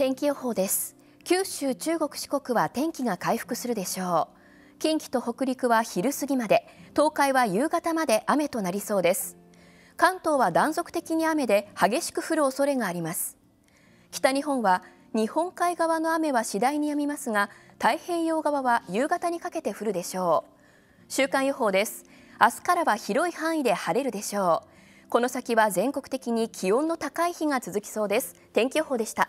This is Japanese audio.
天気予報です九州中国四国は天気が回復するでしょう近畿と北陸は昼過ぎまで東海は夕方まで雨となりそうです関東は断続的に雨で激しく降る恐れがあります北日本は日本海側の雨は次第に止みますが太平洋側は夕方にかけて降るでしょう週間予報です明日からは広い範囲で晴れるでしょうこの先は全国的に気温の高い日が続きそうです天気予報でした